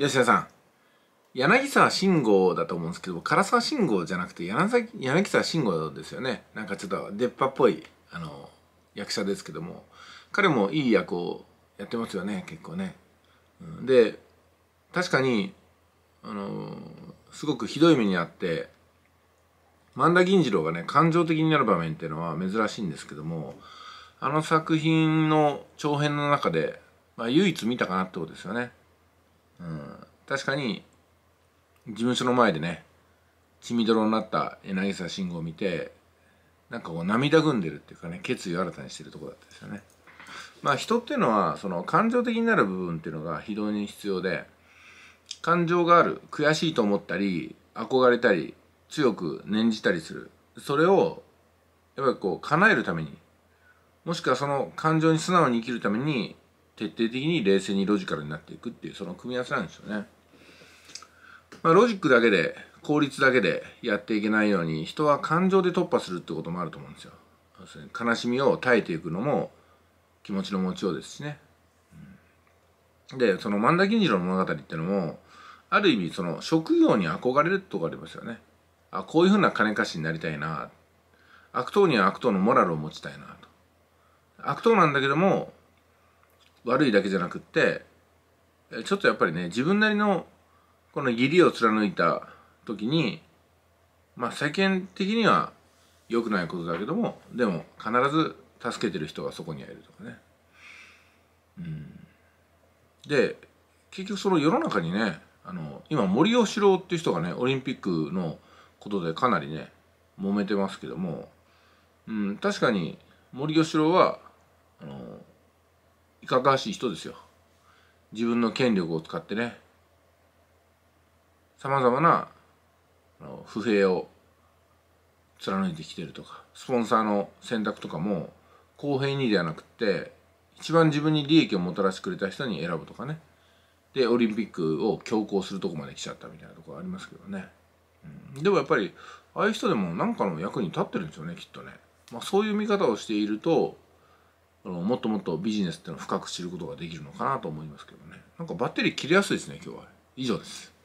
吉田さん柳沢慎吾だと思うんですけど唐沢慎吾じゃなくて柳柳沢慎吾ですよねなんかちょっと出っ歯っぽいあの役者ですけども彼もいい役をやってますよね結構ね。で確かにあのすごくひどい目にあって万田銀次郎がね感情的になる場面っていうのは珍しいんですけどもあの作品の長編の中で、まあ、唯一見たかなってことですよね。うん、確かに事務所の前でね血みどろになった柳沢慎吾を見てなんかこう涙ぐんでるっていうかね決意を新たにしてるとこだったですよね。まあ人っていうのはその感情的になる部分っていうのが非常に必要で感情がある悔しいと思ったり憧れたり強く念じたりするそれをやっぱりこう叶えるためにもしくはその感情に素直に生きるために徹底的に冷静にロジカルになっていくっていうその組み合わせなんですよね。まあ、ロジックだけで効率だけでやっていけないように人は感情で突破するってこともあると思うんですよ。悲しみを耐えていくのも気持ちの持ちようですしね。でその万田金次郎の物語っていうのもある意味その職業に憧れるとこありますよね。あこういうふうな金貸しになりたいな悪党には悪党のモラルを持ちたいなと。悪党なんだけども悪いだけじゃなくってちょっとやっぱりね自分なりのこの義理を貫いた時にまあ世間的には良くないことだけどもでも必ず助けてる人がそこにいるとかね。うん、で結局その世の中にねあの今森喜朗っていう人がねオリンピックのことでかなりね揉めてますけども、うん、確かに森喜朗はいかがわしい人ですよ自分の権力を使ってねさまざまな不平を貫いてきてるとかスポンサーの選択とかも公平にではなくって一番自分に利益をもたらしてくれた人に選ぶとかねでオリンピックを強行するとこまで来ちゃったみたいなとこありますけどね、うん、でもやっぱりああいう人でも何かの役に立ってるんですよねきっとね、まあ、そういう見方をしているとあのもっともっとビジネスっていうのを深く知ることができるのかなと思いますけどねなんかバッテリー切れやすいですね今日は以上です